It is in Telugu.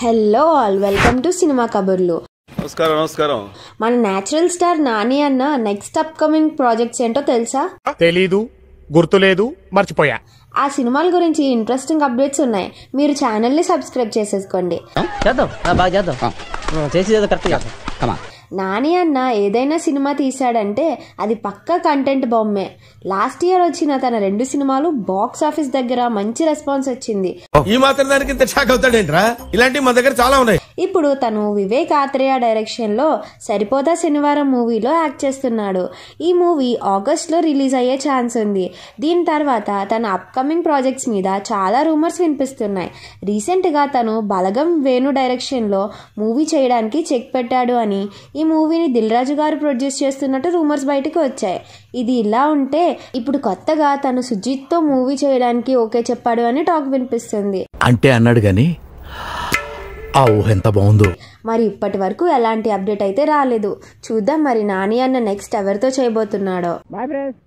hello all welcome to cinema కబుర్లు నమస్కారం నమస్కారం మన నేచురల్ స్టార్ నాని అన్న నెక్స్ట్ అప్ కమింగ్ ప్రాజెక్ట్స్ ఏంటో తెలుసా తెలీదు గుర్తులేదు మర్చిపోయా ఆ సినిమాల గురించి ఇంట్రెస్టింగ్ అప్డేట్స్ ఉన్నాయి మీరు ఛానల్ ని సబ్స్క్రైబ్ చేసేసుకోండి చేద్దాం బాగా చేద్దాం చేసి కరెక్ట్ నాని అన్న ఏదైనా సినిమా తీశాడంటే అది పక్క కంటెంట్ బొమ్మే లాస్ట్ ఇయర్ వచ్చిన తన రెండు సినిమాలు బాక్స్ ఆఫీస్ దగ్గర మంచి రెస్పాన్స్ వచ్చింది ఈ మాత్రం దానికి ఇంత షాక్ అవుతాడేంట్రా ఇలాంటివి మా దగ్గర చాలా ఉన్నాయి ఇప్పుడు తను వివేక్ ఆత్రేయ డైరెక్షన్లో సరిపోదా శనివారం మూవీలో యాక్ట్ చేస్తున్నాడు ఈ మూవీ ఆగస్ట్లో రిలీజ్ అయ్యే ఛాన్స్ ఉంది దీని తర్వాత తన అప్కమింగ్ ప్రాజెక్ట్స్ మీద చాలా రూమర్స్ వినిపిస్తున్నాయి రీసెంట్గా తను బలగం వేణు డైరెక్షన్లో మూవీ చేయడానికి చెక్ పెట్టాడు అని ఈ మూవీని దిల్రాజు గారు ప్రొడ్యూస్ చేస్తున్నట్టు రూమర్స్ బయటకు వచ్చాయి ఇది ఇలా ఉంటే ఇప్పుడు కొత్తగా తను సుజిత్తో మూవీ చేయడానికి ఓకే చెప్పాడు అని టాక్ వినిపిస్తుంది అంటే అన్నాడు కానీ ఆ ఊహ ఎంత బాగుందో మరి ఇప్పటి వరకు ఎలాంటి అప్డేట్ అయితే రాలేదు చూద్దాం మరి నాని అన్న నెక్స్ట్ ఎవరితో చేయబోతున్నాడో బాయ్ ఫ్రెండ్స్